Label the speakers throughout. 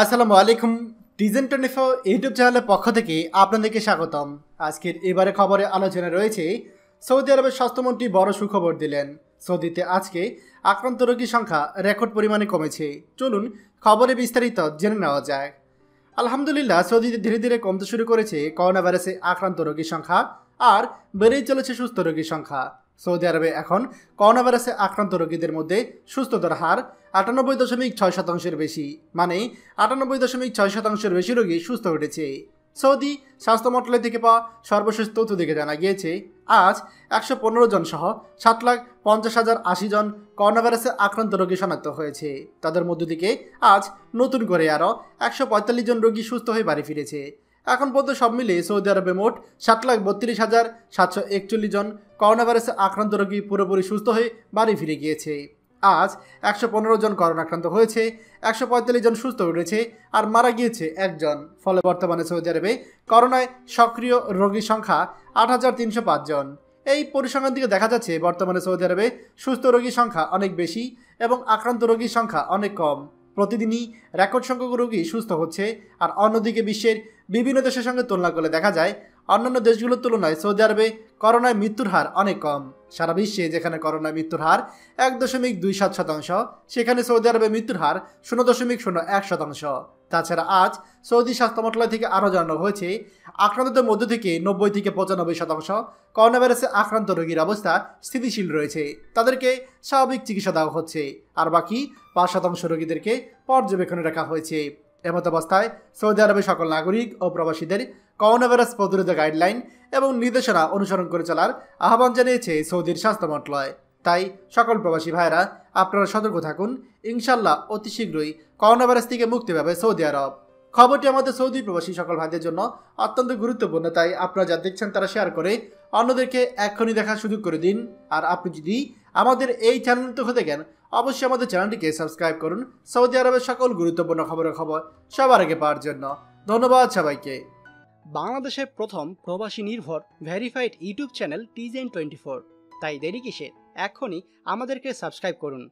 Speaker 1: আসসালামু আলাইকুম টিজেন twenty four YouTube চ্যানেলের পক্ষ থেকে আপনাদেরকে স্বাগতম আজকের এবারে খবরে আলোচনা রয়েছে সৌদি আরবের স্বাস্থ্যমন্ত্রী বড় সুখবর দিলেন সৌদিতে আজকে আক্রান্ত রোগীর সংখ্যা রেকর্ড পরিমাণে কমেছে চলুন খবরে বিস্তারিত জেনে নেওয়া যায় আলহামদুলিল্লাহ সৌদিতে ধীরে ধীরে কমতে শুরু করেছে করোনা ভাইরাসে আক্রান্ত রোগীর সংখ্যা আর বেড়েই চলেছে সুস্থ রোগীর সংখ্যা সৌদি আরবে এখন করোনাভাইরাসে আক্রান্ত রোগীদের মধ্যে সুস্থতার হার আটানব্বই দশমিক ছয় শতাংশের বেশি মানে আটানব্বই দশমিক ছয় শতাংশের বেশি রোগী সুস্থ হয়েছে সৌদি স্বাস্থ্য মন্ত্রালয় থেকে পাওয়া সর্বশেষ তথ্য থেকে জানা গিয়েছে আজ একশো পনেরো জন সহ সাত লাখ পঞ্চাশ হাজার আশি জন করোনাভাইরাসে আক্রান্ত রোগী শনাক্ত হয়েছে তাদের মধ্য থেকে আজ নতুন করে আরও একশো পঁয়তাল্লিশ জন রোগী সুস্থ হয়ে বাড়ি ফিরেছে এখন পর্যন্ত সব মিলিয়ে সৌদি আরবে মোট সাত লাখ বত্রিশ হাজার সাতশো একচল্লিশ জন করোনা ভাইরাসে আক্রান্ত রোগী পুরোপুরি সুস্থ হয়ে বাড়ি ফিরে গিয়েছে আজ একশো পনেরো জন করোনা আক্রান্ত হয়েছে একশো পঁয়তাল্লিশ জন সুস্থ হয়েছে আর মারা গিয়েছে একজন ফলে বর্তমানে সৌদি আরবে করোনায় সক্রিয় রোগীর সংখ্যা আট হাজার তিনশো পাঁচজন এই পরিসংখ্যান থেকে দেখা যাচ্ছে বর্তমানে সৌদি আরবে সুস্থ রোগীর সংখ্যা অনেক বেশি এবং আক্রান্ত রোগীর সংখ্যা অনেক কম প্রতিদিনই রেকর্ড সংখ্যক রোগী সুস্থ হচ্ছে আর অন্যদিকে বিশ্বের বিভিন্ন দেশের সঙ্গে তুলনা করলে দেখা যায় অন্যান্য দেশগুলোর তুলনায় সৌদি আরবে করোনায় মৃত্যুর হার অনেক কম সারা বিশ্বে যেখানে করোনায় মৃত্যুর হার এক দশমিক দুই সাত শতাংশ সেখানে সৌদি আরবে মৃত্যুর হার শূন্য দশমিক শূন্য এক শতাংশ তাছাড়া আজ সৌদি স্বাস্থ্য মন্ত্রণালয় থেকে আরও জানানো হয়েছে আক্রান্তদের মধ্য থেকে নব্বই থেকে পঁচানব্বই শতাংশ করোনা ভাইরাসে আক্রান্ত রোগীর অবস্থা স্থিতিশীল রয়েছে তাদেরকে স্বাভাবিক চিকিৎসা দেওয়া হচ্ছে আর বাকি পাঁচ শতাংশ রোগীদেরকে পর্যবেক্ষণে রাখা হয়েছে এমত অবস্থায় সৌদি আরবের সকল নাগরিক ও প্রবাসীদের করোনা ভাইরাস প্রতিরোধে গাইডলাইন এবং নির্দেশনা অনুসরণ করে চলার আহ্বান জানিয়েছে সৌদির স্বাস্থ্য মন্ত্রণালয় তাই সকল প্রবাসী ভাইরা আপনারা সতর্ক থাকুন ইনশাল্লাহ অতি শীঘ্রই করোনা ভাইরাস থেকে মুক্তি পাবে সৌদি আরব খবরটি আমাদের সৌদি প্রবাসী সকল ভাইদের জন্য অত্যন্ত গুরুত্বপূর্ণ তাই আপনারা যা দেখছেন তারা শেয়ার করে অন্যদেরকে এক্ষুনি দেখার সুযোগ করে দিন আর আপনি যদি আমাদের এই চ্যানেলটি হতে গেন অবশ্যই আমাদের চ্যানেলটিকে সাবস্ক্রাইব করুন সৌদি আরবের সকল গুরুত্বপূর্ণ খবরের খবর সবার আগে
Speaker 2: পাওয়ার জন্য ধন্যবাদ সবাইকে বাংলাদেশের প্রথম প্রবাসী নির্ভর ভেরিফাইড ইউটিউব চ্যানেল টিজেন টোয়েন্টি ফোর তাই দেরি কিসে এখনই আমাদেরকে সাবস্ক্রাইব করুন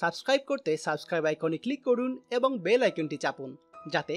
Speaker 2: সাবস্ক্রাইব করতে সাবস্ক্রাইব আইকনে ক্লিক করুন এবং বেল আইকনটি চাপুন যাতে